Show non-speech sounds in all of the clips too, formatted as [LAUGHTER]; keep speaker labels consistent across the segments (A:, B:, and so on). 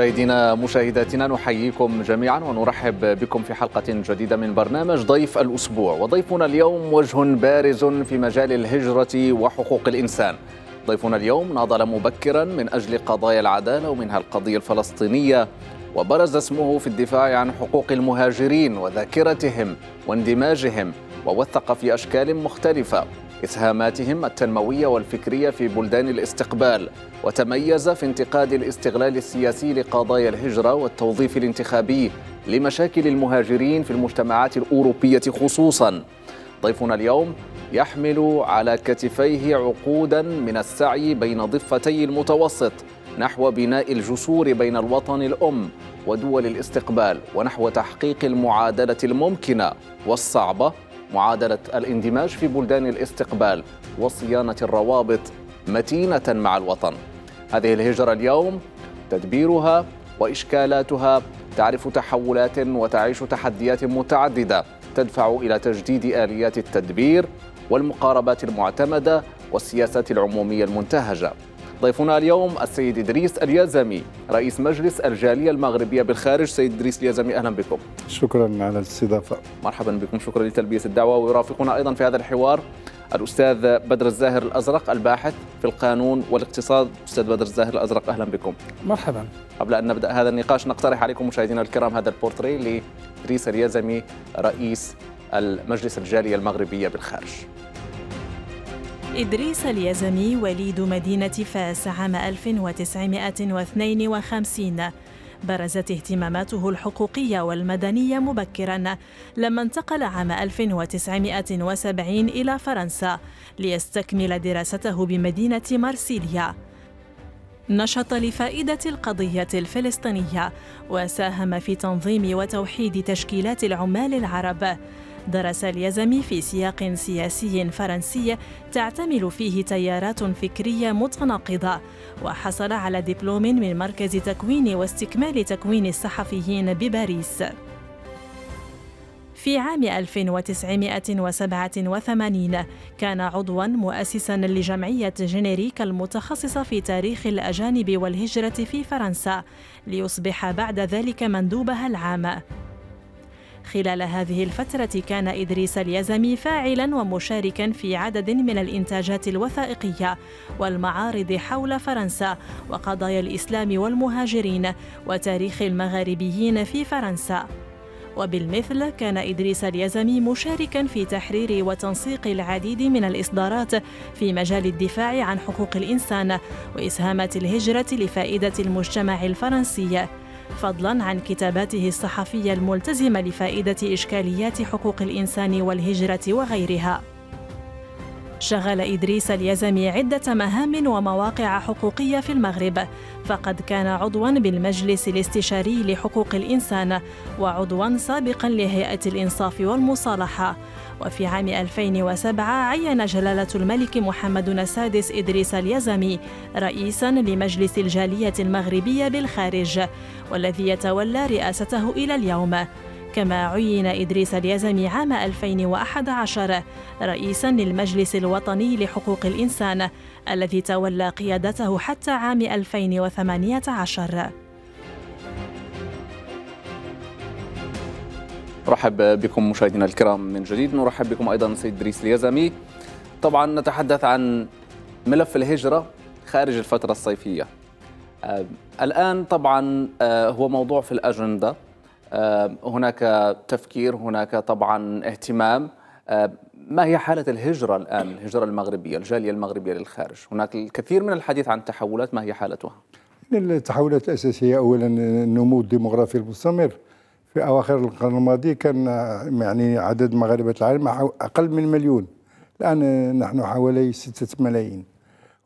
A: مشاهدينا مشاهداتنا نحييكم جميعا ونرحب بكم في حلقة جديدة من برنامج ضيف الأسبوع وضيفنا اليوم وجه بارز في مجال الهجرة وحقوق الإنسان ضيفنا اليوم ناضل مبكرا من أجل قضايا العدالة ومنها القضية الفلسطينية وبرز اسمه في الدفاع عن حقوق المهاجرين وذاكرتهم واندماجهم ووثق في أشكال مختلفة إسهاماتهم التنموية والفكرية في بلدان الاستقبال وتميز في انتقاد الاستغلال السياسي لقضايا الهجرة والتوظيف الانتخابي لمشاكل المهاجرين في المجتمعات الأوروبية خصوصاً ضيفنا اليوم يحمل على كتفيه عقودا من السعي بين ضفتي المتوسط نحو بناء الجسور بين الوطن الأم ودول الاستقبال ونحو تحقيق المعادلة الممكنة والصعبة معادلة الاندماج في بلدان الاستقبال وصيانة الروابط متينة مع الوطن هذه الهجرة اليوم تدبيرها وإشكالاتها تعرف تحولات وتعيش تحديات متعددة تدفع إلى تجديد آليات التدبير والمقاربات المعتمدة والسياسات العمومية المنتهجة ضيفنا اليوم السيد إدريس اليزمي رئيس مجلس الجالية المغربية بالخارج سيد إدريس اليزمي أهلا بكم
B: شكرا على الاستضافة مرحبا بكم شكرا
A: لتلبية الدعوة ويرافقنا أيضا في هذا الحوار الأستاذ بدر الزاهر الأزرق الباحث في القانون والاقتصاد أستاذ بدر الزاهر الأزرق أهلا بكم مرحبا قبل أن نبدأ هذا النقاش نقترح عليكم مشاهدينا الكرام هذا البورتري لإدريس اليزمي رئيس المجلس الجالية المغربية بالخارج
C: إدريس اليزمي وليد مدينة فاس عام 1952 برزت اهتماماته الحقوقية والمدنية مبكرا لما انتقل عام 1970 إلى فرنسا ليستكمل دراسته بمدينة مارسيليا نشط لفائدة القضية الفلسطينية وساهم في تنظيم وتوحيد تشكيلات العمال العرب درس اليزمي في سياق سياسي فرنسي تعتمل فيه تيارات فكرية متناقضة وحصل على دبلوم من مركز تكوين واستكمال تكوين الصحفيين بباريس في عام 1987 كان عضوا مؤسسا لجمعية جينيريك المتخصصة في تاريخ الأجانب والهجرة في فرنسا ليصبح بعد ذلك مندوبها العام خلال هذه الفترة كان إدريس اليزمي فاعلا ومشاركا في عدد من الإنتاجات الوثائقية والمعارض حول فرنسا وقضايا الإسلام والمهاجرين وتاريخ المغاربيين في فرنسا وبالمثل كان إدريس اليزمي مشاركا في تحرير وتنسيق العديد من الإصدارات في مجال الدفاع عن حقوق الإنسان وإسهامات الهجرة لفائدة المجتمع الفرنسي فضلا عن كتاباته الصحفية الملتزمة لفائدة إشكاليات حقوق الإنسان والهجرة وغيرها. شغل إدريس اليزمي عدة مهام ومواقع حقوقية في المغرب، فقد كان عضواً بالمجلس الاستشاري لحقوق الإنسان، وعضواً سابقاً لهيئة الإنصاف والمصالحة، وفي عام 2007 عين جلالة الملك محمد السادس إدريس اليزمي رئيسا لمجلس الجالية المغربية بالخارج والذي يتولى رئاسته إلى اليوم كما عين إدريس اليزمي عام 2011 رئيسا للمجلس الوطني لحقوق الإنسان الذي تولى قيادته حتى عام 2018
A: رحب بكم مشاهدينا الكرام من جديد نرحب بكم أيضا سيد دريس اليزمي طبعا نتحدث عن ملف الهجرة خارج الفترة الصيفية آه، الآن طبعا آه، هو موضوع في الأجندة آه، هناك تفكير هناك طبعا اهتمام ما هي حالة الهجرة الآن الهجرة المغربية الجالية المغربية للخارج هناك الكثير من الحديث عن تحولات ما هي حالتها
B: التحولات الأساسية أولا النمو الديمغرافي المستمر في اواخر القرن الماضي كان يعني عدد مغاربه العالم اقل من مليون الان نحن حوالي ستة ملايين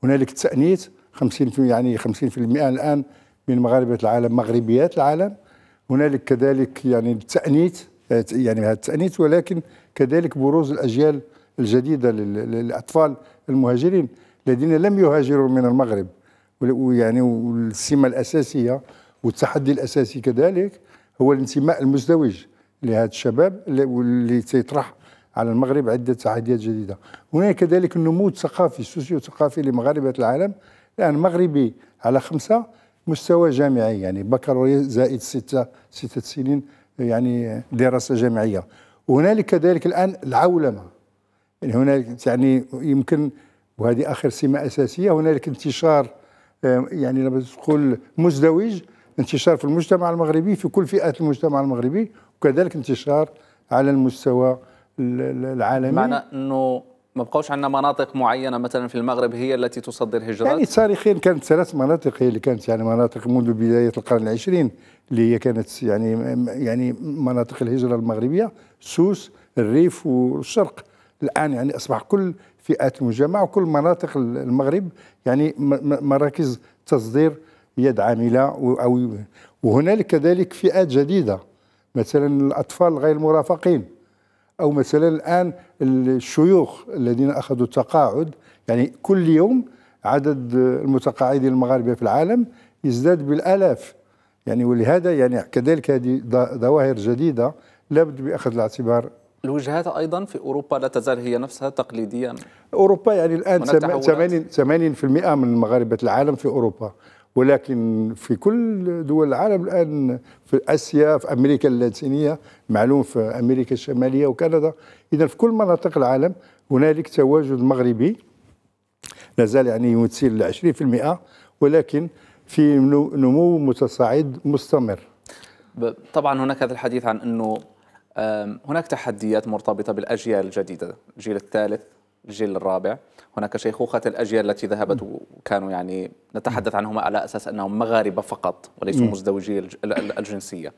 B: هنالك تأنيث 50 يعني 50% الان من مغاربه العالم مغربيات العالم هنالك كذلك يعني التأنيث يعني هذا التأنيث ولكن كذلك بروز الاجيال الجديده للاطفال المهاجرين الذين لم يهاجروا من المغرب ويعني والسمه الاساسيه والتحدي الاساسي كذلك هو الانتماء المزدوج لهذا الشباب واللي تيطرح على المغرب عدة تحديات جديدة هناك كذلك النمو الثقافي السوسيو ثقافي لمغاربة العالم الآن مغربي على خمسة مستوى جامعي يعني بكالوريا زائد ستة ستة سنين يعني دراسة جامعية وهنالك كذلك الآن العولمة يعني هنالك يعني يمكن وهذه آخر سمة أساسية هنالك انتشار آه، يعني لما تقول مزدوج انتشار في المجتمع المغربي في كل فئات المجتمع المغربي وكذلك انتشار على المستوى العالمي معنى
A: انه ما بقاوش عندنا مناطق معينه مثلا في المغرب هي التي تصدر هجرات يعني تاريخيا
B: كانت ثلاث مناطق هي اللي كانت يعني مناطق منذ بدايه القرن العشرين اللي هي كانت يعني يعني مناطق الهجره المغربيه سوس الريف والشرق الان يعني اصبح كل فئات المجتمع وكل مناطق المغرب يعني مراكز تصدير يد عامله او وهنالك كذلك فئات جديده مثلا الاطفال غير المرافقين او مثلا الان الشيوخ الذين اخذوا التقاعد يعني كل يوم عدد المتقاعدين المغاربه في العالم يزداد بالالاف يعني ولهذا يعني كذلك هذه ظواهر جديده لابد باخذ الاعتبار
A: الوجهات ايضا في اوروبا لا تزال هي نفسها تقليديا
B: اوروبا يعني الان 80 80% من مغاربه العالم في اوروبا ولكن في كل دول العالم الان في اسيا في امريكا اللاتينيه معلوم في امريكا الشماليه وكندا اذا في كل مناطق العالم هنالك تواجد مغربي لا زال يعني يمثل 20% ولكن في نمو متصاعد مستمر
A: طبعا هناك هذا الحديث عن انه هناك تحديات مرتبطه بالاجيال الجديده الجيل الثالث الجيل الرابع هناك شيخوخة الأجيال التي ذهبت وكانوا يعني نتحدث عنهما على أساس أنهم مغاربة فقط وليسوا مزدوجي الجنسية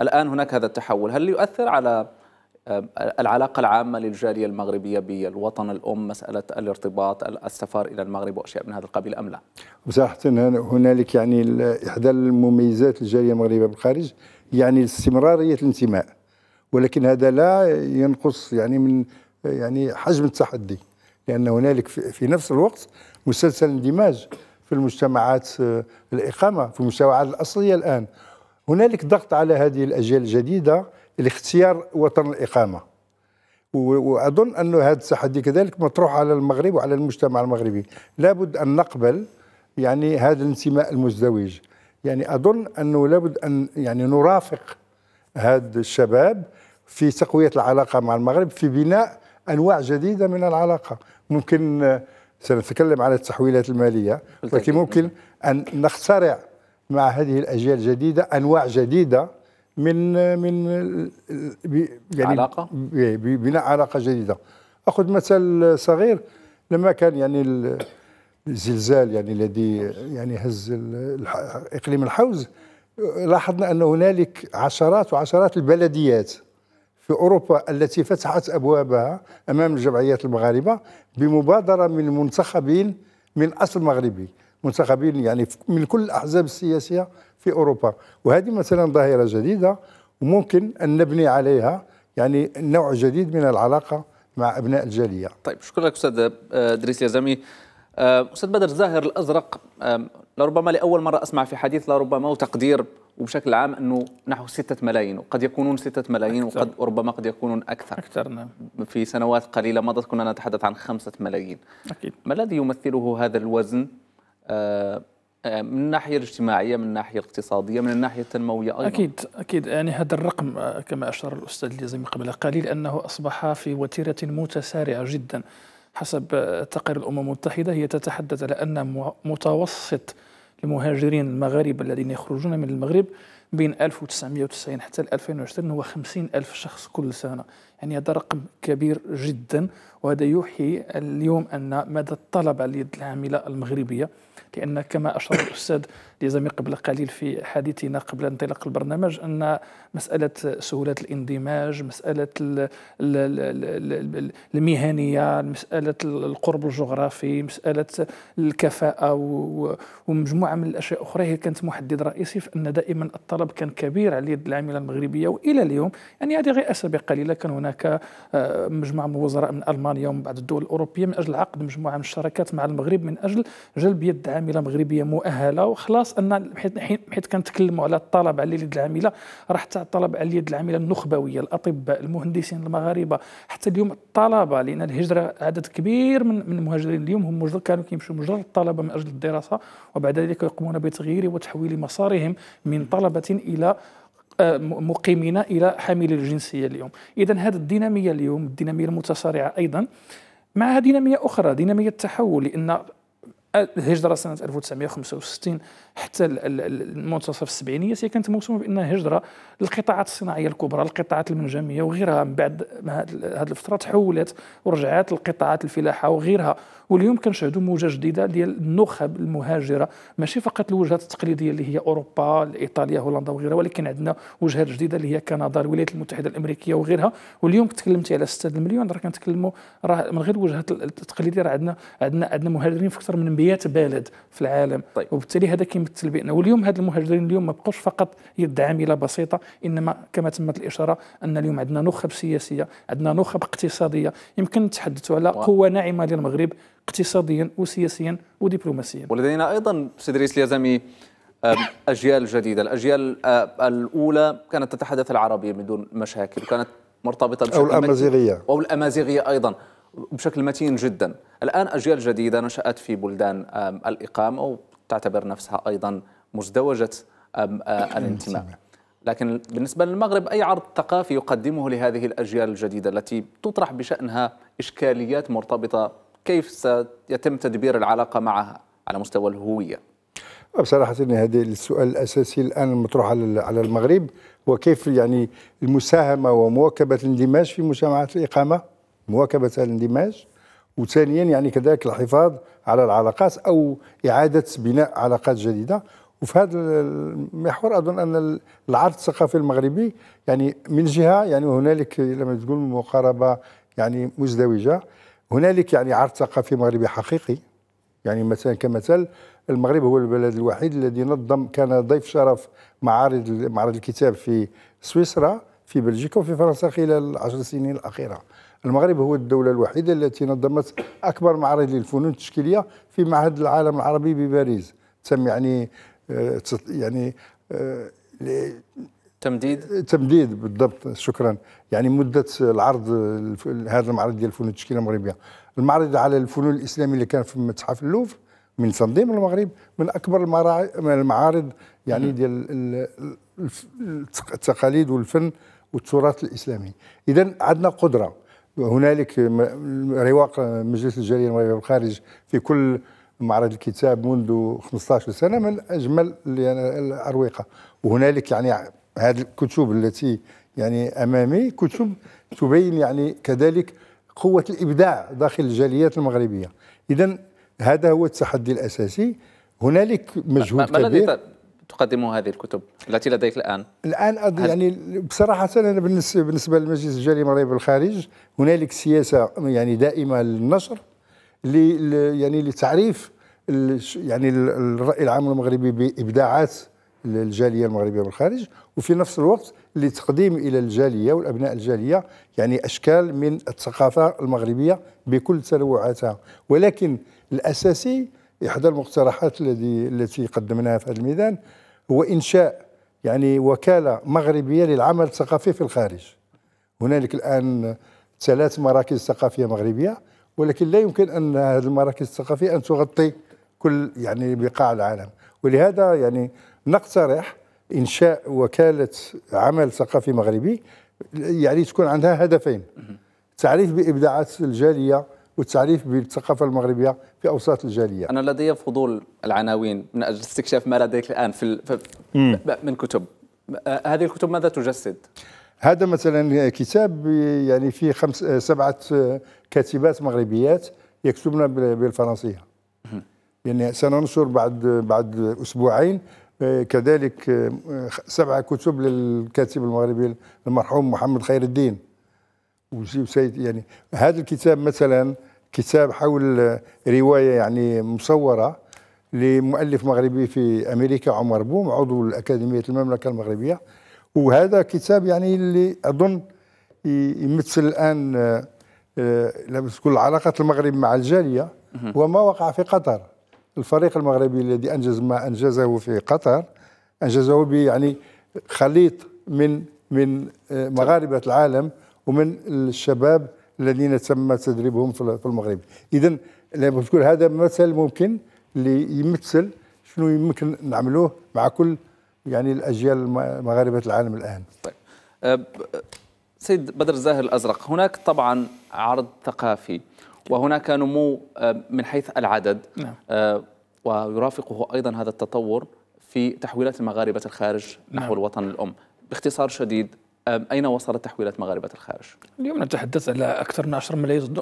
A: الآن هناك هذا التحول هل يؤثر على العلاقة العامة للجالية المغربية بالوطن الأم مسألة الارتباط السفر إلى المغرب وأشياء من هذا القبيل أم لا؟
B: بصراحة هنالك يعني إحدى المميزات الجالية المغربية بالخارج يعني استمرارية الانتماء ولكن هذا لا ينقص يعني من يعني حجم التحدي لأن هنالك في نفس الوقت مسلسل اندماج في المجتمعات آه، الإقامة في المجتمعات الأصلية الآن هنالك ضغط على هذه الأجيال الجديدة لاختيار وطن الإقامة وأظن أن هذا التحدي كذلك مطروح على المغرب وعلى المجتمع المغربي لابد أن نقبل يعني هذا الانتماء المزدوج يعني أظن أنه لابد أن يعني نرافق هذا الشباب في تقوية العلاقة مع المغرب في بناء انواع جديده من العلاقه ممكن آه، سنتكلم على التحويلات الماليه ولكن ممكن ان نخترع مع هذه الاجيال الجديده انواع جديده من آه، من آه، يعني علاقه بناء علاقه جديده اخذ مثال صغير لما كان يعني الزلزال يعني الذي يعني هز اقليم الحوز لاحظنا ان هنالك عشرات وعشرات البلديات في أوروبا التي فتحت أبوابها أمام الجمعيات المغاربة بمبادرة من منتخبين من أصل مغربي منتخبين يعني من كل الأحزاب السياسية في أوروبا وهذه مثلا ظاهرة جديدة وممكن أن نبني عليها يعني نوع جديد من العلاقة مع أبناء الجالية
A: طيب شكرا لك أستاذ آه، دريس يزامي آه، أستاذ بدر الزاهر الأزرق لربما لأول مرة أسمع في حديث لربما وتقدير وبشكل عام انه نحو ستة ملايين وقد يكونون ستة ملايين أكثر. وقد ربما قد يكونون اكثر اكثر نعم في سنوات قليله مضت كنا نتحدث عن خمسة ملايين اكيد ما الذي يمثله هذا الوزن آه، آه، من الناحيه الاجتماعيه من الناحيه الاقتصاديه من الناحيه التنمويه ايضا اكيد
D: اكيد يعني هذا الرقم آه، كما اشار الاستاذ لي قبل قليل انه اصبح في وتيره متسارعه جدا حسب تقرير الامم المتحده هي تتحدث على ان متوسط المهاجرين المغاربة الذين يخرجون من المغرب بين 1990 حتى 2020 هو 50 ألف شخص كل سنة يعني هذا رقم كبير جدا وهذا يوحي اليوم أن مدى الطلب على اليد العاملة المغربية لأن كما أشار الأستاذ ديزامي قبل قليل في حديثنا قبل انطلاق البرنامج أن مسألة سهولة الاندماج مسألة المهنية مسألة القرب الجغرافي مسألة الكفاءة ومجموعة من الأشياء أخرى هي كانت محدد رئيسي في أن دائما الطلب كان كبير على اليد العاملة المغربية وإلى اليوم يعني هذه غير أسابيع قليلة كان هناك آه، مجموعة من الوزراء من ألمانيا ألمانيا ومن بعد الدول الأوروبية من أجل عقد مجموعة من الشراكات مع المغرب من أجل جلب يد عاملة مغربية مؤهلة وخلاص أن حيت كنتكلموا على الطلب على اليد العاملة راح حتى الطلب على اليد العاملة النخبوية الأطباء المهندسين المغاربة حتى اليوم الطلبة لأن الهجرة عدد كبير من من المهاجرين اليوم هم مجرد كانوا كيمشيو مجرد الطلبة من أجل الدراسة وبعد ذلك يقومون بتغيير وتحويل مسارهم من طلبة إلى آه، مقيمين الى حاملي الجنسيه اليوم اذا هذه الديناميه اليوم الديناميه المتسارعه ايضا معها ديناميه اخرى ديناميه التحول لان الهجره سنه 1965 حتى المنتصف السبعينيات هي كانت موسومه بانها هجره للقطاعات الصناعيه الكبرى القطاعات المنجميه وغيرها من بعد هذه الفتره تحولت ورجعت للقطاعات الفلاحه وغيرها واليوم كنشهدوا موجه جديده ديال النخب المهاجره ماشي فقط الوجهات التقليديه اللي هي اوروبا ايطاليا هولندا وغيرها ولكن عندنا وجهات جديده اللي هي كندا الولايات المتحده الامريكيه وغيرها واليوم تكلمتي على 6 المليون راه كنتكلموا راه من غير الوجهات التقليديه راه عندنا عندنا عندنا مهاجرين في اكثر من 100 بلد في العالم طيب. وبالتالي هذا كيمثل بان واليوم هاد المهاجرين اليوم ما بقوش فقط يد عامله بسيطه انما كما تمت الاشاره ان اليوم عندنا نخب سياسيه عندنا نخب اقتصاديه يمكن نتحدثوا على قوه ناعمه للمغرب اقتصاديا وسياسيا ودبلوماسيا
A: ولدينا ايضا سيدريس رئيس اليزمي اجيال جديده الاجيال الاولى كانت تتحدث العربيه من دون مشاكل وكانت مرتبطه بشكل او الامازيغيه او الامازيغيه ايضا بشكل متين جدا الان اجيال جديده نشات في بلدان الاقامه وتعتبر نفسها ايضا مزدوجه الانتماء لكن بالنسبة للمغرب أي عرض ثقافي يقدمه لهذه الأجيال الجديدة التي تطرح بشأنها إشكاليات مرتبطة كيف سيتم تدبير العلاقة معها على مستوى الهوية؟
B: بصراحة هذا السؤال الأساسي الآن المطروح على المغرب هو كيف يعني المساهمة ومواكبة الاندماج في مجتمعات الإقامة مواكبة الاندماج وثانيا يعني كذلك الحفاظ على العلاقات أو إعادة بناء علاقات جديدة وفي هذا المحور اظن ان العرض الثقافي المغربي يعني من جهه يعني هنالك لما تقول مقاربه يعني مزدوجه هنالك يعني عرض ثقافي مغربي حقيقي يعني مثلا كمثال المغرب هو البلد الوحيد الذي نظم كان ضيف شرف معارض معرض الكتاب في سويسرا في بلجيكا وفي فرنسا خلال العشر سنين الأخيرة المغرب هو الدولة الوحيدة التي نظمت أكبر معرض للفنون التشكيلية في معهد العالم العربي بباريس تم يعني آه، يعني آه، تمديد تمديد بالضبط شكرا يعني مده العرض هذا المعرض ديال الفنون التشكيله المغربيه المعرض على الفنون الاسلاميه اللي كان في متحف اللوفر من تنظيم المغرب من اكبر المعارض يعني ديال التقاليد والفن والتراث الاسلامي اذا عندنا قدره هنالك رواق مجلس الجاليه المغربيه الخارج في كل معرض الكتاب منذ 15 سنه من اجمل الاروقه وهنالك يعني هذه الكتب التي يعني امامي كتب تبين يعني كذلك قوه الابداع داخل الجاليات المغربيه اذا هذا هو التحدي الاساسي هنالك مجهود ما كبير ما
A: تقدم هذه الكتب التي لديك الان؟
B: الان أض... يعني بصراحه انا بالنسبه بالنسبه للمجلس الجالي المغربي بالخارج هنالك سياسه يعني دائمه للنشر ل... يعني لتعريف ال... يعني الراي العام المغربي بابداعات الجاليه المغربيه بالخارج وفي نفس الوقت لتقديم الى الجاليه والابناء الجاليه يعني اشكال من الثقافه المغربيه بكل تنوعاتها ولكن الاساسي احدى المقترحات الذي التي قدمناها في هذا الميدان هو انشاء يعني وكاله مغربيه للعمل الثقافي في الخارج هنالك الان ثلاث مراكز ثقافيه مغربيه ولكن لا يمكن ان هذه المراكز الثقافيه ان تغطي كل يعني بقاع العالم ولهذا يعني نقترح انشاء وكاله عمل ثقافي مغربي يعني تكون عندها هدفين التعريف بابداعات الجاليه والتعريف بالثقافه المغربيه في اوساط الجاليه.
A: انا لدي فضول العناوين من اجل استكشاف ما لديك الان في, في من كتب. هذه الكتب ماذا تجسد؟
B: هذا مثلا كتاب يعني فيه خمس سبعه كاتبات مغربيات يكتبن بالفرنسيه. يعني سننشر بعد بعد اسبوعين كذلك آه، سبعة كتب للكاتب المغربي المرحوم محمد خير الدين وسيد يعني هذا الكتاب مثلا كتاب حول آه، رواية يعني مصورة لمؤلف مغربي في أمريكا عمر بوم عضو أكاديمية المملكة المغربية وهذا كتاب يعني اللي أظن يمثل الآن كل آه، علاقة المغرب مع الجالية وما وقع في قطر الفريق المغربي الذي انجز ما انجزه في قطر انجزه يعني خليط من من آه، مغاربه العالم ومن الشباب الذين تم تدريبهم في المغرب اذا هذا مثل ممكن اللي يمثل شنو يمكن نعملوه مع كل يعني الاجيال مغاربه العالم الان طيب
A: آه، سيد بدر الزاهر الازرق هناك طبعا عرض ثقافي وهناك نمو آه، من حيث العدد نعم. آه، ويرافقه أيضا هذا التطور في تحويلات المغاربة الخارج نعم. نحو الوطن الأم باختصار شديد أين وصلت تحويلات مغاربة الخارج؟
D: اليوم نتحدث على أكثر من 10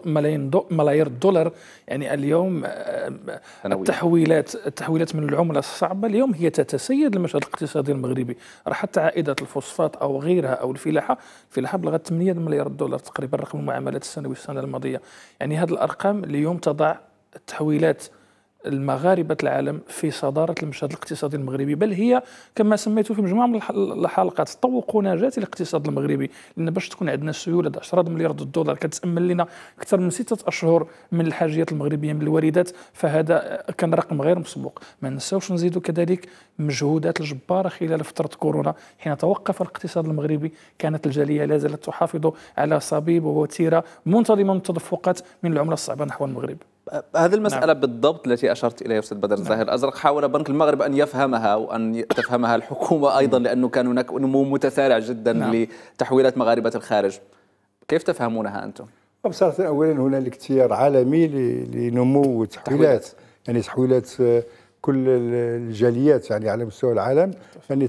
D: ملايين ملايير دولار يعني اليوم التحويلات التحويلات من العملة الصعبة اليوم هي تتسيد المشهد الاقتصادي المغربي راه حتى عائدة الفوسفات أو غيرها أو الفلاحة الفلاحة بلغت 8 مليار دولار تقريبا رقم المعاملات السنوي السنة الماضية يعني هذه الأرقام اليوم تضع التحويلات المغاربة العالم في صدارة المشهد الاقتصادي المغربي بل هي كما سميته في مجموعة من الحلقات طوق نجاة الاقتصاد المغربي لأن باش تكون عندنا سيولة 10 مليار الدولار كتأمن لنا أكثر من ستة أشهر من الحاجيات المغربية من الواردات فهذا كان رقم غير مسبوق ما ننساوش نزيدوا كذلك مجهودات الجبارة خلال فترة كورونا حين توقف الاقتصاد المغربي كانت الجالية لا زالت تحافظ على صبيب ووتيرة منتظمة من التدفقات من العملة الصعبة نحو المغرب
A: هذه المسألة نعم. بالضبط التي أشرت إليها أستاذ بدر نعم. الزاهر الأزرق حاول بنك المغرب أن يفهمها وأن تفهمها الحكومة أيضا نعم. لأنه كان هناك نمو متسارع جدا نعم. لتحويلات مغاربة الخارج كيف تفهمونها أنتم؟
B: بصراحة أولا هنالك اختيار عالمي لنمو التحويلات يعني تحويلات آه، كل الجاليات يعني على مستوى العالم يعني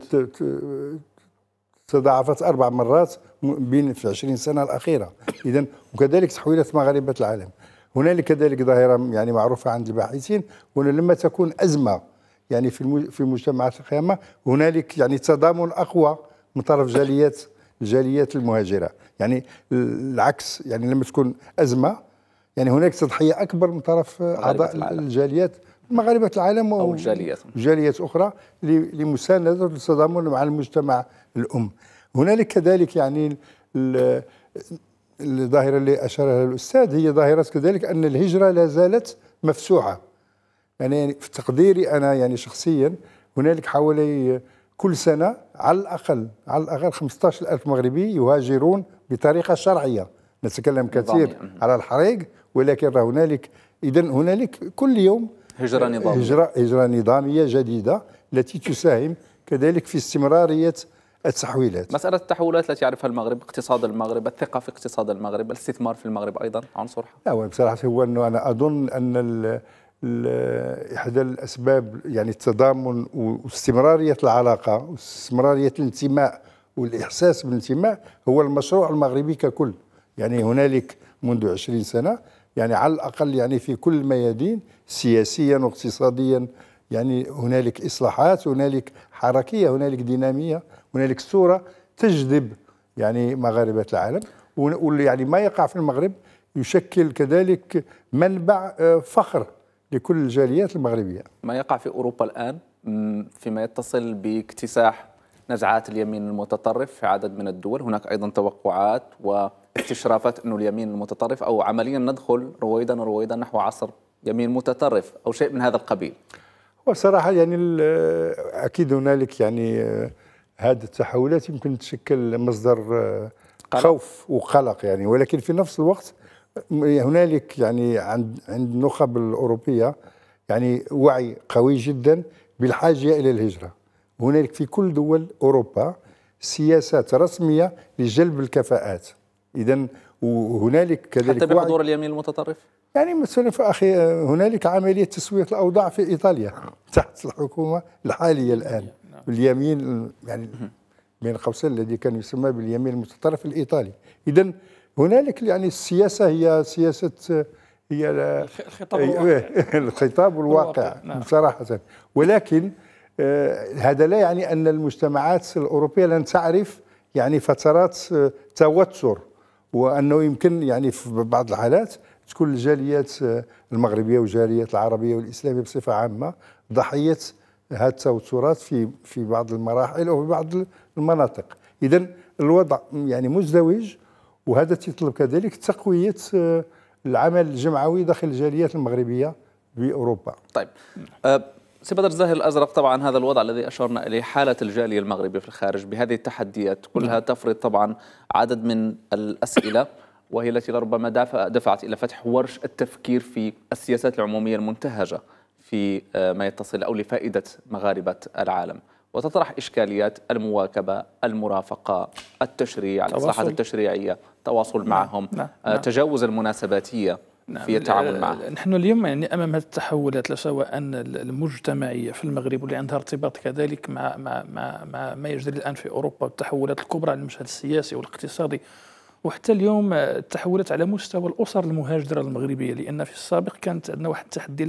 B: تضاعفت أربع مرات بين في 20 سنة الأخيرة [COUGHS] إذا وكذلك تحويلات مغاربة العالم هنالك كذلك ظاهرة يعني معروفة عند الباحثين وأن لما تكون أزمة يعني في في مجتمعات القيامة هنالك يعني تضامن أقوى من طرف جاليات الجاليات المهاجرة يعني العكس يعني لما تكون أزمة يعني هناك تضحية أكبر من طرف أعضاء الجاليات مغاربة العالم أو الجاليات جاليات أخرى لمساندة التضامن مع المجتمع الأم هنالك كذلك يعني الظاهرة اللي أشار لها الأستاذ هي ظاهرة كذلك أن الهجرة لا زالت مفسوحه يعني في تقديري أنا يعني شخصيا هنالك حوالي كل سنة على الأقل على الأقل 15 ألف مغربي يهاجرون بطريقة شرعية نتكلم كثير على الحريق ولكن راه هنالك إذا هنالك كل يوم
A: هجرة نظامية هجرة,
B: هجرة نظامية جديدة التي تساهم كذلك في استمرارية التحويلات
A: مسألة التحولات التي يعرفها المغرب اقتصاد المغرب الثقة في اقتصاد المغرب الاستثمار في المغرب أيضا عنصر
B: لا بصراحة هو أنه أنا أظن أن الـ احدى الاسباب يعني التضامن واستمراريه العلاقه واستمراريه الانتماء والاحساس بالانتماء هو المشروع المغربي ككل يعني هنالك منذ 20 سنه يعني على الاقل يعني في كل الميادين سياسيا واقتصاديا يعني هنالك اصلاحات هنالك حركيه هنالك ديناميه هنالك صوره تجذب يعني مغاربه العالم واللي يعني ما يقع في المغرب يشكل كذلك منبع آه، فخر لكل الجاليات المغربيه.
A: ما يقع في اوروبا الان فيما يتصل باكتساح نزعات اليمين المتطرف في عدد من الدول، هناك ايضا توقعات واستشرافات انه اليمين المتطرف او عمليا ندخل رويدا رويدا نحو عصر يمين متطرف او شيء من هذا القبيل.
B: وصراحه يعني آه، اكيد هنالك يعني آه، هذه التحولات يمكن تشكل مصدر آه، خوف وقلق يعني ولكن في نفس الوقت هنالك يعني عند عند النخب الاوروبيه يعني وعي قوي جدا بالحاجه الى الهجره هنالك في كل دول اوروبا سياسات رسميه لجلب الكفاءات اذا وهنالك كذلك حتى بحضور
A: اليمين المتطرف
B: يعني مثلا اخي آه، هنالك عمليه تسويه الاوضاع في ايطاليا تحت الحكومه الحاليه الان باليمين يعني بين قوسين الذي كان يسمى باليمين المتطرف الايطالي اذا هنالك يعني السياسه هي سياسه هي [LAUGHS] الخطاب الواقع الخطاب الواقع نعم. بصراحه ولكن آه، هذا لا يعني ان المجتمعات الاوروبيه لن تعرف يعني فترات آه، توتر وانه يمكن يعني في بعض الحالات تكون الجاليات آه، المغربيه والجاليات العربيه والاسلاميه بصفه عامه ضحيه هادسه وتراث في في بعض المراحل وفي بعض المناطق اذا الوضع يعني مزدوج وهذا يطلب كذلك تقويه آه، العمل الجمعوي داخل الجاليات المغربيه باوروبا
A: طيب أه سي بدر الزاهر الازرق طبعا هذا الوضع الذي اشرنا اليه حاله الجاليه المغربي في الخارج بهذه التحديات كلها نعم. تفرض طبعا عدد من الاسئله وهي التي لربما دفعت الى فتح ورش التفكير في السياسات العموميه المنتهجه في آه، ما يتصل أو لفائدة مغاربة العالم وتطرح إشكاليات المواكبة المرافقة التشريع الإصلاحات التشريعية التواصل نعم، معهم نعم. آه، نعم. تجاوز المناسباتية
D: نعم. في التعامل معه نحن اليوم يعني امام هذه التحولات سواء المجتمعيه في المغرب واللي عندها ارتباط كذلك مع مع مع, مع ما يجري الان في اوروبا والتحولات الكبرى على المشهد السياسي والاقتصادي وحتى اليوم آه، التحولات على مستوى الاسر المهاجره المغربيه لان في السابق كانت عندنا واحد التحدي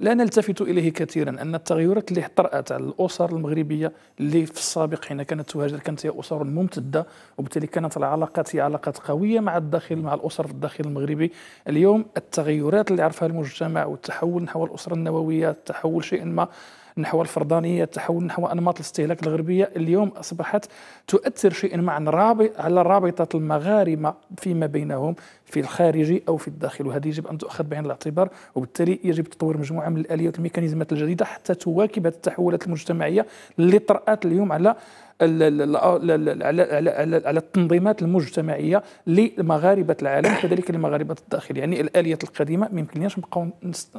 D: لا نلتفت اليه كثيرا ان التغيرات اللي طرات على الاسر المغربيه اللي في السابق حين كانت تهاجر كانت هي اسر ممتده وبالتالي كانت العلاقات هي علاقات قويه مع الداخل مع الاسر في الداخل المغربي اليوم التغيرات اللي عرفها المجتمع والتحول نحو الاسره النوويه التحول شيئا ما نحو الفردانيه التحول نحو انماط الاستهلاك الغربيه اليوم اصبحت تؤثر شيئا ما على رابطه المغاربه فيما بينهم في الخارج او في الداخل وهذه يجب ان تؤخذ بعين الاعتبار وبالتالي يجب تطوير مجموعه من الاليات والميكانيزمات الجديده حتى تواكب التحولات المجتمعيه اللي طرات اليوم على على التنظيمات المجتمعيه لمغاربه العالم كذلك لمغاربه الداخل يعني الاليات القديمه ما يمكنناش نبقاو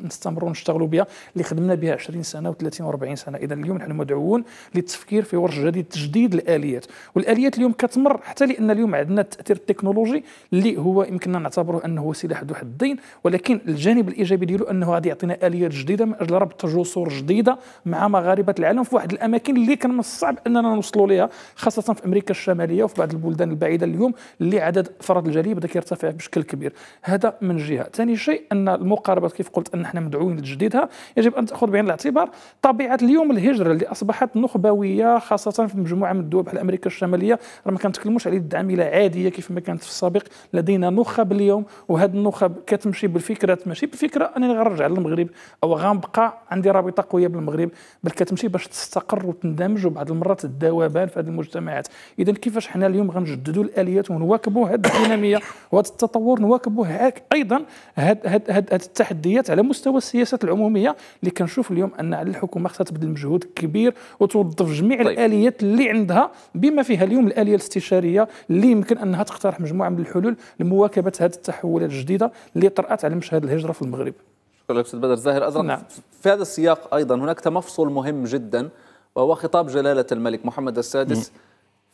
D: نستمروا نشتغلوا بها اللي خدمنا بها 20 سنه و30 و40 سنه اذا اليوم نحن مدعوون للتفكير في ورش جديد تجديد الاليات والاليات اليوم كتمر حتى لان اليوم عندنا التاثير التكنولوجي اللي هو يمكننا نعتبره انه سلاح ذو حدين ولكن الجانب الايجابي ديالو انه غادي يعطينا اليات جديده من اجل ربط جسور جديده مع مغاربه العالم في واحد الاماكن اللي كان من الصعب اننا نوصلوا عليها خاصه في امريكا الشماليه وفي بعض البلدان البعيده اليوم اللي عدد فرد الجريمه بدا كيرتفع بشكل كبير هذا من جهه ثاني شيء ان المقاربه كيف قلت ان احنا مدعوين لتجديدها يجب ان تاخذ بعين الاعتبار طبيعه اليوم الهجره اللي اصبحت نخبويه خاصه في مجموعه من الدول بحال امريكا الشماليه راه ما كنتكلموش على يد عامله عاديه كيف ما كانت في السابق لدينا نخب اليوم وهذه النخب كتمشي بالفكره ماشي بالفكره انني غنرجع للمغرب او غنبقى عندي رابطه قويه بالمغرب بل كتمشي باش تستقر وتندمج وبعض المرات الدوابات الضال في هذه المجتمعات اذا كيفاش حنا اليوم غنجددوا الاليات ونواكبوا هذه الديناميه وهذا التطور نواكبوا ايضا هذه التحديات على مستوى السياسات العموميه اللي كنشوف اليوم ان على الحكومه خصها تبذل مجهود كبير وتوظف جميع طيب. الاليات اللي عندها بما فيها اليوم الاليه الاستشاريه اللي يمكن انها تقترح مجموعه من الحلول لمواكبه هذه التحولات الجديده اللي طرات على مشهد الهجره في المغرب
A: شكرا لك استاذ بدر زاهر ازرق نعم. في هذا السياق ايضا هناك تمفصل مهم جدا وهو خطاب جلالة الملك محمد السادس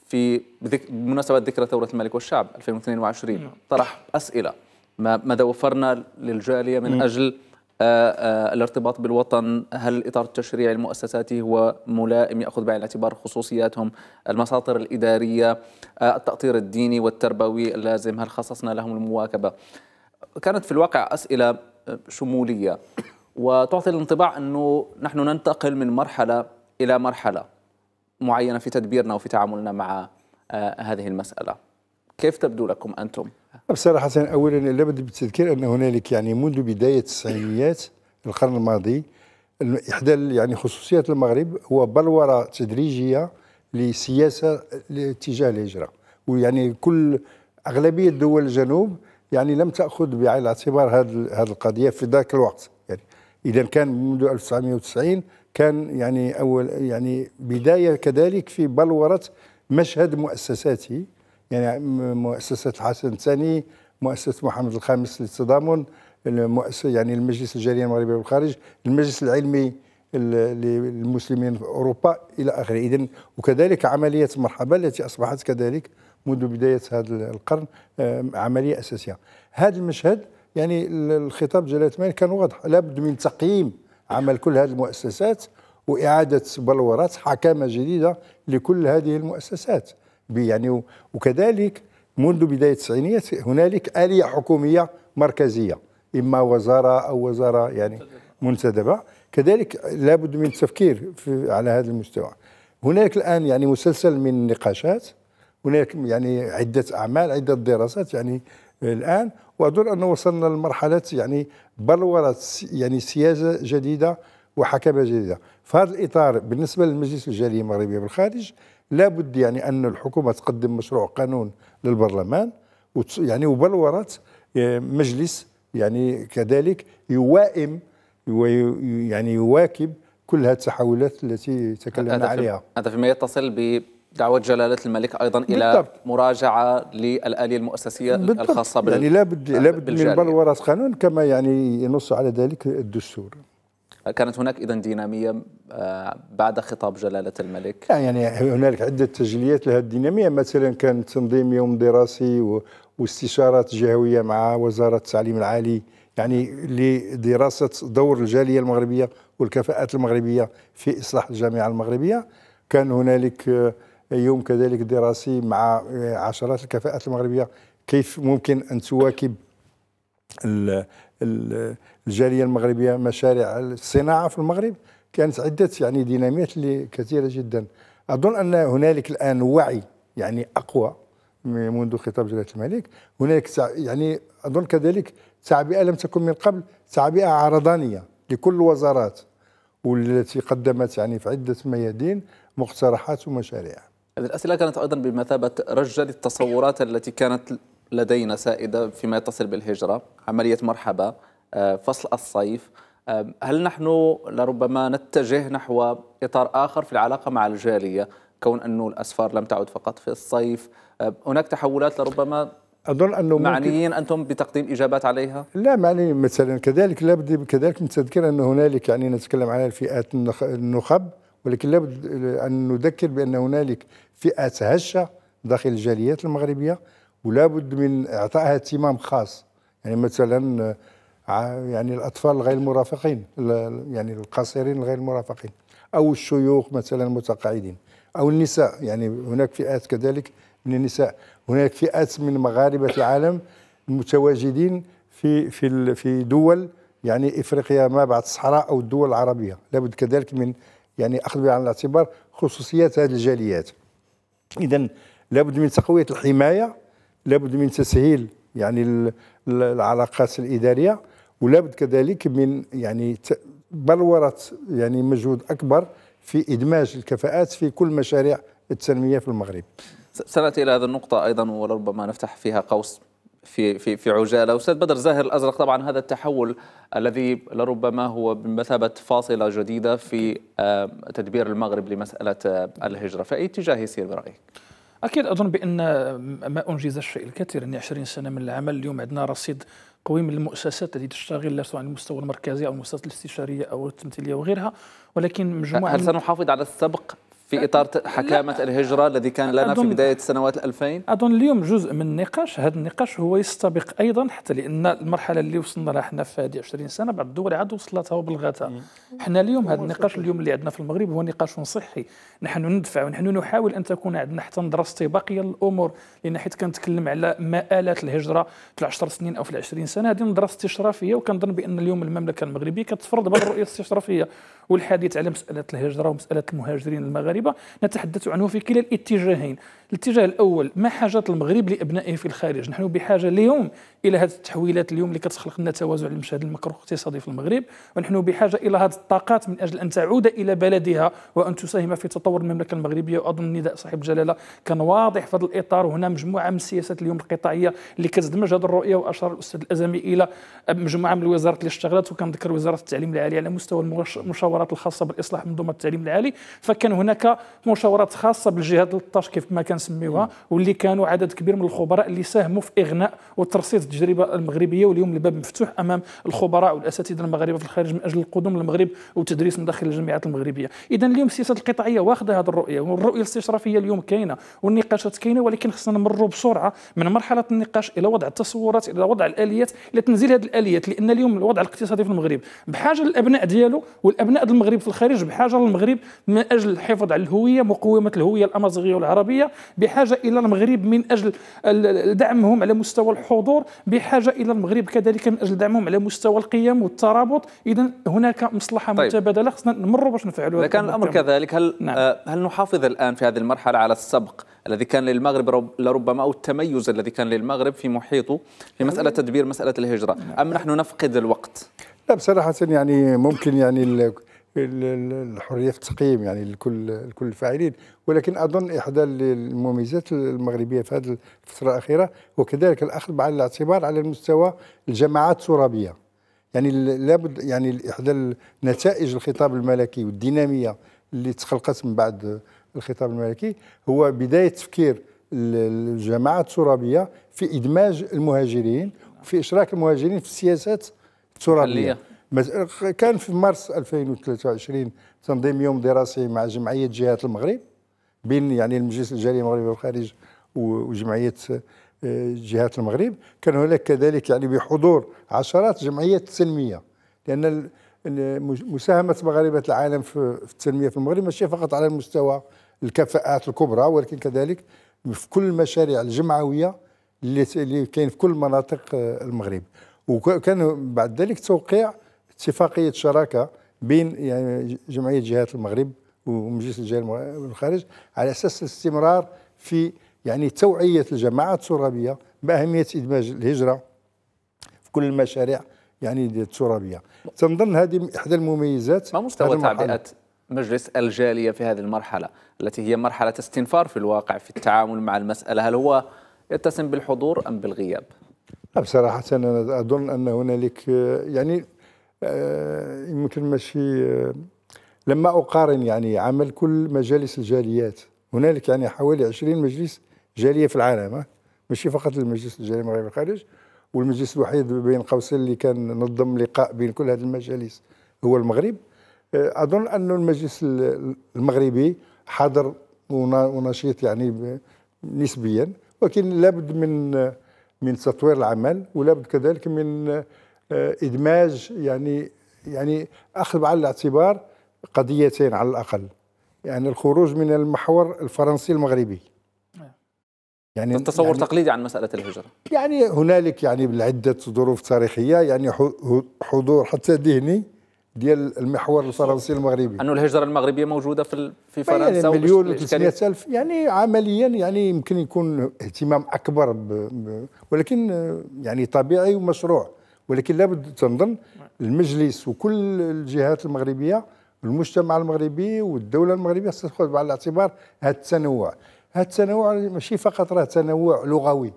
A: في بمناسبة ذكرى ثورة الملك والشعب 2022 طرح أسئلة ماذا وفرنا للجالية من أجل آآ آآ الارتباط بالوطن هل الإطار التشريعي المؤسساتي هو ملائم يأخذ بعين الاعتبار خصوصياتهم المساطر الإدارية التأطير الديني والتربوي اللازم هل خصصنا لهم المواكبة كانت في الواقع أسئلة شمولية وتعطي الانطباع أنه نحن ننتقل من مرحلة إلى مرحلة معينة في تدبيرنا وفي تعاملنا مع آه، هذه المسألة كيف تبدو لكم أنتم؟
B: بصراحة أولا لابد بالتذكير أن هنالك يعني منذ بداية التسعينيات القرن الماضي إحدى يعني خصوصيات المغرب هو بلورة تدريجية لسياسة اتجاه الهجرة ويعني كل أغلبية دول الجنوب يعني لم تأخذ بعين الاعتبار هذه القضية في ذاك الوقت يعني إذا كان منذ 1990 كان يعني اول يعني بدايه كذلك في بلوره مشهد مؤسساتي يعني مؤسسه الحسن الثاني مؤسسه محمد الخامس للتضامن المؤسسه يعني المجلس الجاليه المغربي بالخارج المجلس العلمي للمسلمين في اوروبا الى اخره اذا وكذلك عمليه مرحبا التي اصبحت كذلك منذ بدايه هذا القرن آه، عمليه اساسيه هذا المشهد يعني الخطاب جلاله الملك كان واضح لابد من تقييم عمل كل هذه المؤسسات واعاده بلورات حكامه جديده لكل هذه المؤسسات يعني وكذلك منذ بدايه التسعينيات هنالك اليه حكوميه مركزيه اما وزاره او وزاره يعني منتدبه كذلك لابد من التفكير في على هذا المستوى هناك الان يعني مسلسل من النقاشات هناك يعني عده اعمال عده دراسات يعني الان واظن انه وصلنا لمرحله يعني بلوره يعني سياسه جديده وحكمه جديده في هذا الاطار بالنسبه للمجلس الجالي المغربي بالخارج لابد يعني ان الحكومه تقدم مشروع قانون للبرلمان يعني وبلوره آه، مجلس يعني كذلك يوائم يعني يواكب كل هذه التحولات التي تكلمنا عليها
A: هذا فيما يتصل ب دعوة جلالة الملك أيضا بالضبط. إلى مراجعة للآلية المؤسسية بالضبط. الخاصة بال... يعني لابد, لابد من
B: بلورة قانون كما يعني ينص على ذلك الدستور
A: كانت هناك إذا دينامية آه، بعد خطاب جلالة الملك
B: يعني هناك عدة تجليات لهذه الدينامية مثلا كان تنظيم يوم دراسي واستشارات جهوية مع وزارة التعليم العالي يعني لدراسة دور الجالية المغربية والكفاءات المغربية في إصلاح الجامعة المغربية كان هنالك آه، يوم كذلك دراسي مع عشرات الكفاءات المغربيه كيف ممكن ان تواكب الجاليه المغربيه مشاريع الصناعه في المغرب كانت عده يعني ديناميات اللي كثيره جدا اظن ان هنالك الان وعي يعني اقوى منذ خطاب جلاله الملك هناك يعني اظن كذلك تعبئه لم تكن من قبل تعبئه عرضانيه لكل الوزارات والتي قدمت يعني في عده ميادين مقترحات ومشاريع
A: هذه الأسئلة كانت أيضا بمثابة رجة للتصورات التي كانت لدينا سائدة فيما يتصل بالهجرة عملية مرحبا آه، فصل الصيف آه، هل نحن لربما نتجه نحو إطار آخر في العلاقة مع الجالية كون أنه الأسفار لم تعد فقط في الصيف آه، هناك تحولات لربما اظن انه معنيين انتم بتقديم اجابات عليها؟
B: لا معني مثلا كذلك لابد كذلك نتذكر ان هنالك يعني نتكلم على الفئات النخب ولكن لابد أن نذكر بأن هنالك فئات هشة داخل الجاليات المغربية ولا بد من إعطائها اهتمام خاص يعني مثلا آه، يعني الأطفال الغير المرافقين يعني القاصرين الغير المرافقين أو الشيوخ مثلا المتقاعدين أو النساء يعني هناك فئات كذلك من النساء هناك فئات من مغاربة العالم متواجدين في في في دول يعني افريقيا ما بعد الصحراء او الدول العربيه لابد كذلك من يعني أخذ بعين الاعتبار خصوصيات هذه الجاليات إذا لابد من تقوية الحماية لابد من تسهيل يعني العلاقات الإدارية ولابد كذلك من يعني بلورة يعني مجهود أكبر في إدماج الكفاءات في كل مشاريع التنمية في المغرب
A: سنأتي إلى هذه النقطة أيضا ولربما نفتح فيها قوس في في في عجاله استاذ بدر زاهر الازرق طبعا هذا التحول الذي لربما هو بمثابه فاصله جديده في آه، تدبير المغرب لمساله آه، الهجره فاي اتجاه يسير برايك
D: اكيد اظن بان ما انجز الشيء الكثير يعني 20 سنه من العمل اليوم عندنا رصيد قوي من المؤسسات التي تشتغل سواء على المستوى المركزي او المؤسسات الاستشاريه او التمثيليه وغيرها ولكن مجموعه هل
A: سنحافظ على السبق في إطار حكامة الهجرة الذي كان لنا في بداية سنوات 2000
D: أظن اليوم جزء من النقاش هذا النقاش هو يستبق أيضا حتى لأن المرحلة اللي وصلنا لها حنا في هذه 20 سنة بعض الدول عاد وصلتها وبلغتها حنا اليوم هذا النقاش اليوم اللي عندنا في المغرب هو نقاش صحي نحن ندفع ونحن نحاول أن تكون عندنا حتى نظرة باقي الامور لأن حيت كنتكلم على مآلات الهجرة في العشر سنين أو في العشرين سنة هذه نظرة استشرافية وكنظن بأن اليوم المملكة المغربية كتفرض بعض الرؤية الاستشرافية والحديث على مسألة الهجرة ومسألة المهاجرين المغاربة نتحدث عنه في كلا الاتجاهين الاتجاه الأول ما حاجة المغرب لأبنائه في الخارج نحن بحاجة اليوم إلى هذه التحويلات اليوم اللي كتخلق لنا توازن المشهد المكرو اقتصادي في المغرب ونحن بحاجة إلى هذه الطاقات من أجل أن تعود إلى بلدها وأن تساهم في تطور المملكة المغربية وأظن النداء صاحب الجلالة كان واضح في هذا الإطار وهنا مجموعة من السياسات اليوم القطاعية اللي كتدمج هذه الرؤية وأشار الأستاذ الأزمي إلى مجموعة من الوزارات اللي اشتغلت وكنذكر وزارة التعليم العالي على مستوى المشاورة المشاورات الخاصه بالاصلاح منظومه التعليم العالي فكان هناك مشاورات خاصه بالجهات 13 كيف ما كنسميوها واللي كانوا عدد كبير من الخبراء اللي ساهموا في اغناء وترصيد التجربه المغربيه واليوم الباب مفتوح امام الخبراء والاساتذه المغاربه في الخارج من اجل القدوم للمغرب والتدريس من داخل الجامعات المغربيه اذا اليوم السياسه القطاعيه واخده هذه الرؤيه والرؤيه الاستشرافيه اليوم كاينه والنقاشات كاينه ولكن خصنا نمروا بسرعه من مرحله النقاش الى وضع التصورات الى وضع الاليات الى تنزيل هذه الاليات لان اليوم الوضع الاقتصادي في المغرب بحاجه للابناء ديالو والابناء هذا المغرب في الخارج بحاجه للمغرب من اجل الحفاظ على الهويه مقومه الهويه الامازيغيه والعربيه بحاجه الى المغرب من اجل دعمهم على مستوى الحضور بحاجه الى المغرب كذلك من اجل دعمهم على مستوى القيم والترابط اذا هناك مصلحه طيب. متبادله خصنا نمروا باش نفعلوا اذا كان الامر
A: كذلك هل نعم. آه، هل نحافظ الان في هذه المرحله على السبق الذي كان للمغرب لربما او التميز الذي كان للمغرب في محيطه في مساله تدبير مساله الهجره ام نحن نفقد الوقت
B: لا بصراحه يعني ممكن يعني الحريه في التقييم يعني لكل لكل الفاعلين ولكن اظن احدى المميزات المغربيه في هذه الفتره الاخيره وكذلك الاخذ بعين الاعتبار على المستوى الجماعات الترابيه يعني لابد يعني احدى نتائج الخطاب الملكي والديناميه اللي تخلقت من بعد الخطاب الملكي هو بدايه تفكير الجماعات الترابيه في ادماج المهاجرين وفي اشراك المهاجرين في السياسات الترابيه كان في مارس 2023 تنظيم يوم دراسي مع جمعيه جهات المغرب بين يعني المجلس الجالي المغربي والخارج وجمعيه آه، جهات المغرب كان هناك كذلك يعني بحضور عشرات جمعيات التنميه لان مساهمه مغاربه العالم في التنميه في المغرب ماشي فقط على المستوى الكفاءات الكبرى ولكن كذلك في كل المشاريع الجمعويه اللي كاين في كل مناطق آه، المغرب وكان بعد ذلك توقيع اتفاقيه شراكه بين يعني جمعيه جهات المغرب ومجلس الجهات الخارج على اساس الاستمرار في يعني توعيه الجماعات الترابيه باهميه ادماج الهجره في كل المشاريع يعني الترابيه تنظن هذه احدى المميزات ما مستوى تعبئه
A: مجلس الجاليه في هذه المرحله التي هي مرحله استنفار في الواقع في التعامل مع المساله هل هو يتسم بالحضور ام بالغياب؟
B: بصراحه انا اظن ان هنالك يعني آه، يمكن ماشي آه، لما اقارن يعني عمل كل مجالس الجاليات هنالك يعني حوالي 20 مجلس جاليه في العالم ماشي فقط المجلس الجالي المغربي الخارج والمجلس الوحيد بين قوسين اللي كان نظم لقاء بين كل هذه المجالس هو المغرب آه، اظن ان المجلس المغربي حاضر ونشيط يعني نسبيا ولكن لابد من من تطوير العمل ولابد كذلك من آه، ادماج يعني يعني اخذ بعين الاعتبار قضيتين على الاقل يعني الخروج من المحور الفرنسي المغربي يعني التصور يعني تقليدي
A: عن مساله الهجره
B: يعني هنالك يعني بالعده ظروف تاريخيه يعني حضور حتى ذهني ديال المحور الفرنسي المغربي انه
A: الهجره المغربيه موجوده في في فرنسا يعني مليون و300 الف
B: يعني عمليا يعني يمكن يكون اهتمام اكبر ب ب ولكن يعني طبيعي ومشروع ولكن لابد تنظن المجلس وكل الجهات المغربيه المجتمع المغربي والدوله المغربيه ستاخذ بعين الاعتبار هذا التنوع هذا التنوع ماشي فقط راه تنوع لغوي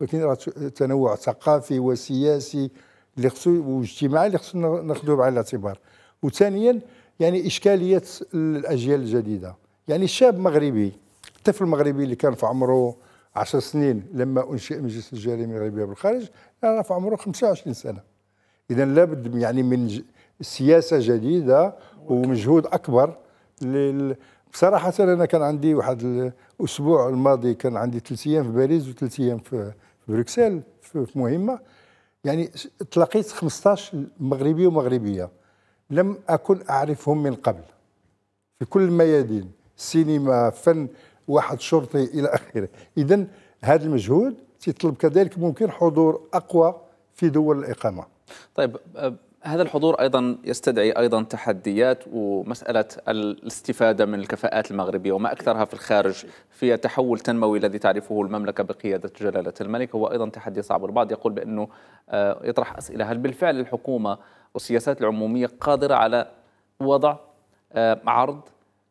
B: ولكن راه تنوع ثقافي وسياسي اللي خصو واجتماعي اللي خصو ناخذوه بعين الاعتبار وثانيا يعني اشكاليه الاجيال الجديده يعني الشاب مغربي الطفل المغربي اللي كان في عمره 10 سنين لما انشئ مجلس الجاليه المغربيه بالخارج أنا في عمره 25 سنة إذا لابد يعني من سياسة جديدة ومجهود أكبر لل... بصراحة أنا كان عندي واحد الأسبوع الماضي كان عندي ثلاث أيام في باريس وثلاث أيام في بروكسل في مهمة يعني تلاقيت 15 مغربي ومغربية لم أكن أعرفهم من قبل في كل الميادين سينما فن واحد شرطي إلى آخره إذا هذا المجهود تيطلب كذلك ممكن حضور اقوى في دول الاقامه
A: طيب آه، هذا الحضور ايضا يستدعي ايضا تحديات ومساله الاستفاده من الكفاءات المغربيه وما اكثرها في الخارج في تحول تنموي الذي تعرفه المملكه بقياده جلاله الملك هو ايضا تحدي صعب البعض يقول بانه آه، يطرح اسئله هل بالفعل الحكومه والسياسات العموميه قادره على وضع آه، عرض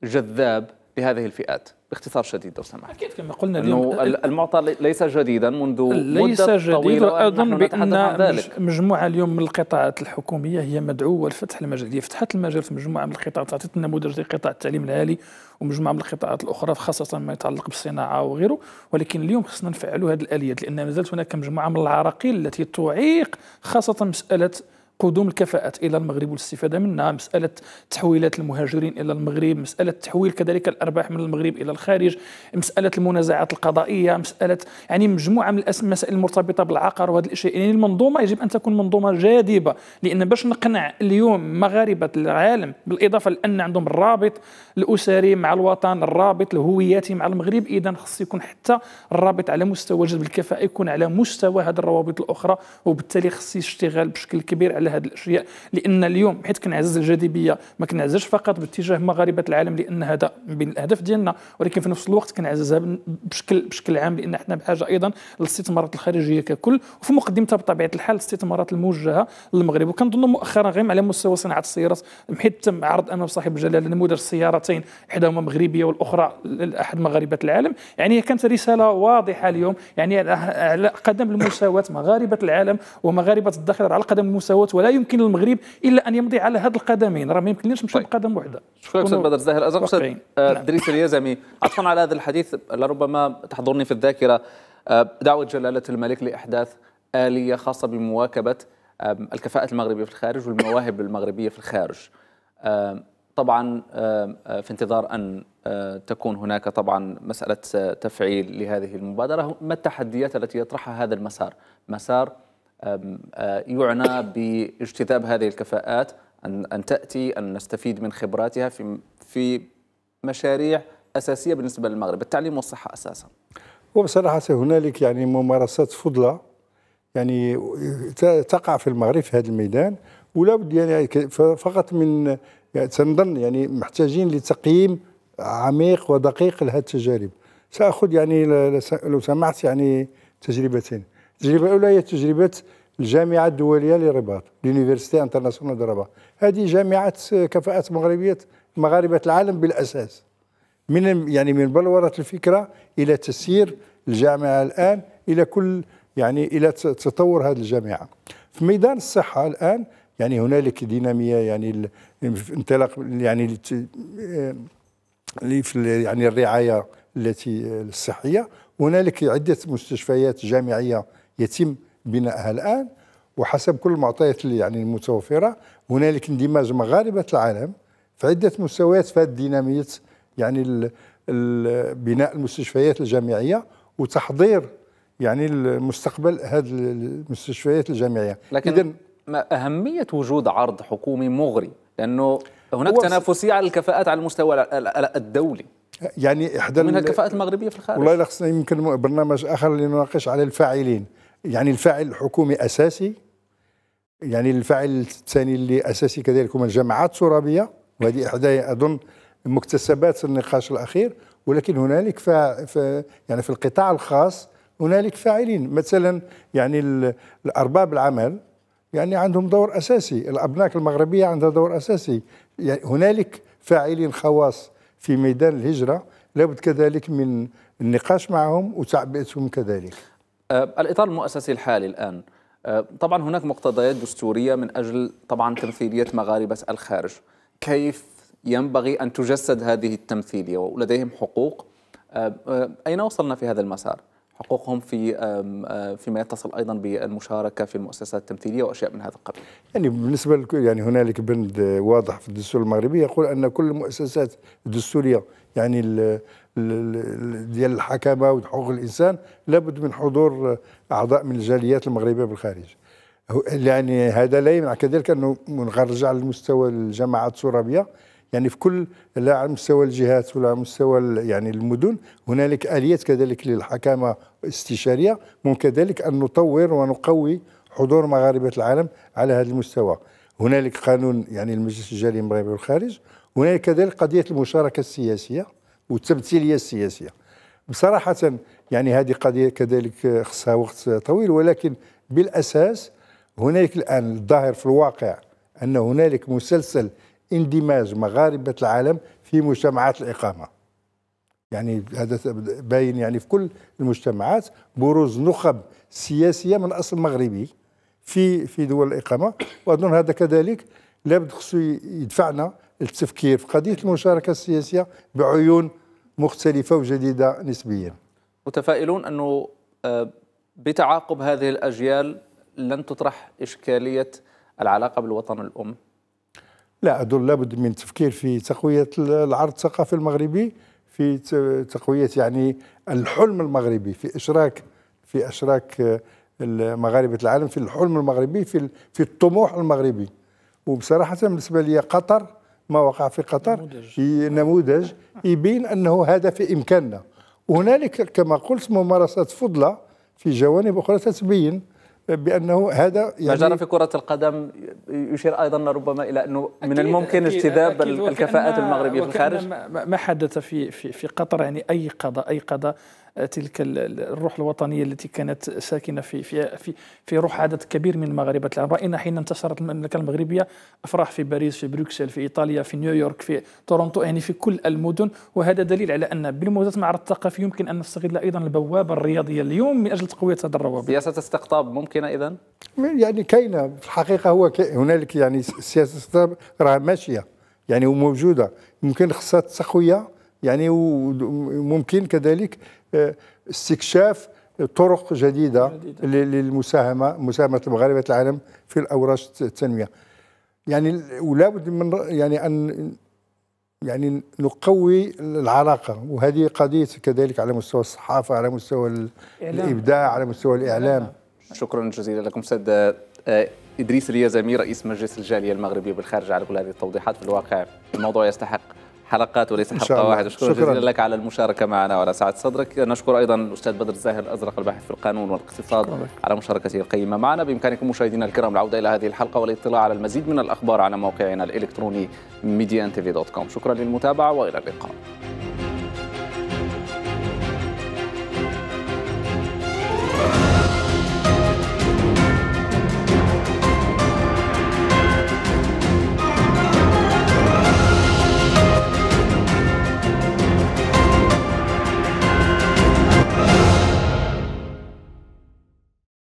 A: جذاب لهذه الفئات باختصار شديد لو سمحت
D: اكيد كما قلنا اليوم
A: المعطى ليس جديدا منذ ليس مدة جديد طويلة اظن بان
D: مجموعه اليوم من القطاعات الحكوميه هي مدعوه لفتح المجال هي فتحت المجال في مجموعه من القطاعات اعطت النموذج لقطاع التعليم العالي ومجموعه من القطاعات الاخرى خاصه ما يتعلق بالصناعه وغيره ولكن اليوم خصنا نفعلوا هذه الاليات لان مازالت هناك مجموعه من العراقيل التي تعيق خاصه مساله قدوم الكفاءات الى المغرب والاستفاده منها مساله تحويلات المهاجرين الى المغرب مساله تحويل كذلك الارباح من المغرب الى الخارج مساله المنازعات القضائيه مساله يعني مجموعه من المسائل المرتبطه بالعقار وهذه الاشياء يعني المنظومه يجب ان تكون منظومه جاذبه لان باش نقنع اليوم مغاربه العالم بالاضافه لان عندهم الرابط الاسري مع الوطن الرابط الهوياتي مع المغرب اذا خص يكون حتى الرابط على مستوى جذب الكفاءه يكون على مستوى هذه الروابط الاخرى وبالتالي خص يشتغل بشكل كبير على على هذه الاشياء لان اليوم حيت كنعزز الجاذبيه ما كنعززش فقط باتجاه مغاربه العالم لان هذا من بين الاهداف ديالنا ولكن في نفس الوقت كنعززها بشكل بشكل عام لان حنا بحاجه ايضا للاستثمارات الخارجيه ككل وفي مقدمتها بطبيعه الحال الاستثمارات الموجهه للمغرب وكنظن مؤخرا غير على مستوى صناعه السيارات حيت تم عرض امام صاحب الجلاله نموذج سيارتين احداهما مغربيه والاخرى لاحد مغاربه العالم يعني كانت رساله واضحه اليوم يعني على قدم المساواه مغاربه العالم ومغاربه الداخل على قدم المساواه ولا يمكن للمغرب الا ان يمضي على هذا القدمين راه ما يمكنناش نمشيو طيب. بقدم واحده شكرا استاذ بدر زاهر ازرق استاذ
A: آه، نعم. دريس اليزمي عطفا على هذا الحديث لربما تحضرني في الذاكره آه، دعوه جلاله الملك لاحداث اليه خاصه بمواكبه الكفاءة المغربية في الخارج والمواهب المغربية في الخارج طبعا آه، في انتظار أن تكون هناك طبعا مسألة تفعيل لهذه المبادرة ما التحديات التي يطرحها هذا المسار مسار آه، يعنى باجتذاب هذه الكفاءات أن أن تأتي أن نستفيد من خبراتها في في مشاريع أساسية بالنسبة للمغرب التعليم والصحة أساسا
B: وبصراحة هنالك يعني ممارسات فضلة يعني تقع في المغرب في هذا الميدان ولا بد يعني فقط من يعني تنظن يعني محتاجين لتقييم عميق ودقيق لهذه التجارب ساخذ يعني لو سمحت يعني تجربتين التجربه الاولى هي تجربه الجامعه الدوليه للرباط لونيفرسيتي انترناسيونال دو رباط هذه جامعه كفاءه مغربيه مغاربه العالم بالاساس من يعني من بلوره الفكره الى تسيير الجامعه الان الى كل يعني الى تطور هذه الجامعه في ميدان الصحه الان يعني هنالك ديناميه يعني انطلاق يعني آه، في يعني الرعايه التي الصحيه هنالك عده مستشفيات جامعيه يتم بنائها الآن وحسب كل المعطيات اللي يعني المتوفرة هنالك اندماج مغاربة العالم في عدة مستويات في هذه دينامية يعني بناء المستشفيات الجامعية وتحضير يعني المستقبل هذه المستشفيات الجامعية لكن إذن
A: ما أهمية وجود عرض حكومي مغري لأنه هناك تنافسية على الكفاءات على المستوى الدولي
B: يعني إحدى منها الكفاءات المغربية في الخارج والله لا يمكن برنامج آخر لنناقش على الفاعلين يعني الفاعل الحكومي أساسي يعني الفاعل الثاني اللي أساسي كذلك هما الجماعات الترابية وهذه إحدى أظن مكتسبات النقاش الأخير ولكن هنالك فا يعني في القطاع الخاص هنالك فاعلين مثلا يعني الأرباب العمل يعني عندهم دور أساسي الأبناك المغربية عندها دور أساسي يعني هنالك فاعلين خواص في ميدان الهجرة لابد كذلك من النقاش معهم وتعبئتهم كذلك
A: آه، الإطار المؤسسي الحالي الآن آه، طبعا هناك مقتضيات دستورية من أجل طبعا تمثيلية مغاربة الخارج كيف ينبغي أن تجسد هذه التمثيلية ولديهم حقوق آه، أين وصلنا في هذا المسار؟ حقوقهم في فيما يتصل ايضا بالمشاركه في المؤسسات التمثيليه واشياء من هذا القبيل.
B: يعني بالنسبه يعني هنالك بند واضح في الدستور المغربي يقول ان كل المؤسسات الدستوريه يعني ديال الحكمه وحقوق الانسان لابد من حضور اعضاء من الجاليات المغربيه بالخارج يعني هذا لا يمنع كذلك انه نرجع لمستوى الجماعات الترابيه يعني في كل لا على مستوى الجهات ولا على مستوى يعني المدن هنالك اليات كذلك للحكامه الاستشاريه ممكن كذلك ان نطور ونقوي حضور مغاربه العالم على هذا المستوى هنالك قانون يعني المجلس الجالي المغربي والخارج هنالك كذلك قضيه المشاركه السياسيه والتمثيليه السياسيه بصراحه يعني هذه قضيه كذلك خصها وقت طويل ولكن بالاساس هنالك الان الظاهر في الواقع ان هنالك مسلسل اندماج مغاربه العالم في مجتمعات الاقامه يعني هذا باين يعني في كل المجتمعات بروز نخب سياسيه من اصل مغربي في في دول الاقامه واظن هذا كذلك لابد خصو يدفعنا التفكير في قضية المشاركة السياسية بعيون مختلفة وجديدة نسبيا
A: متفائلون أنه آه، بتعاقب هذه الأجيال لن تطرح إشكالية العلاقة بالوطن الأم
B: لا أظن لابد من التفكير في تقوية العرض الثقافي المغربي في تقوية يعني الحلم المغربي في إشراك في إشراك آه، مغاربة العالم في الحلم المغربي في في الطموح المغربي وبصراحة بالنسبة لي قطر ما وقع في قطر نموذج, نموذج يبين انه هذا في امكاننا وهنالك كما قلت ممارسات فضلى في جوانب اخرى تتبين بانه هذا يعني ما
A: جرى في كره القدم يشير ايضا ربما الى انه من الممكن اجتذاب الكفاءات المغربيه في الخارج
D: ما حدث في في في قطر يعني اي قضاء تلك الروح الوطنيه التي كانت ساكنه في في في, في روح عدد كبير من المغاربه العرب راينا حين انتشرت المملكه المغربيه افراح في باريس في بروكسل في ايطاليا في نيويورك في تورونتو يعني في كل المدن وهذا دليل على ان بالموجات معرض الثقافي يمكن ان نستغل ايضا البوابه الرياضيه اليوم من اجل تقويه هذا الروابط سياسه استقطاب ممكنه اذا
B: يعني كاينه في الحقيقه هو هنالك يعني سياسه استقطاب راه ماشيه يعني وموجوده يمكن خصها تسخويه يعني وممكن كذلك استكشاف طرق جديدة, جديدة. للمساهمة مساهمة مغاربة العالم في الأوراش التنمية يعني ولا بد من يعني أن يعني نقوي العلاقة وهذه قضية كذلك على مستوى الصحافة على مستوى الإبداع على مستوى الإعلام
A: شكرا جزيلا لكم أستاذ آه، إدريس اليزمي رئيس مجلس الجالية المغربية بالخارج على كل هذه التوضيحات في الواقع الموضوع يستحق حلقات وليس حلقه الله. واحده شكرا, شكرا جزيلا لك على المشاركه معنا وعلى سعه صدرك نشكر ايضا الاستاذ بدر الزاهر الازرق الباحث في القانون والاقتصاد على مشاركته القيمه معنا بامكانكم مشاهدينا الكرام العوده الى هذه الحلقه والاطلاع على المزيد من الاخبار على موقعنا الالكتروني دوت كوم شكرا للمتابعه والى
B: اللقاء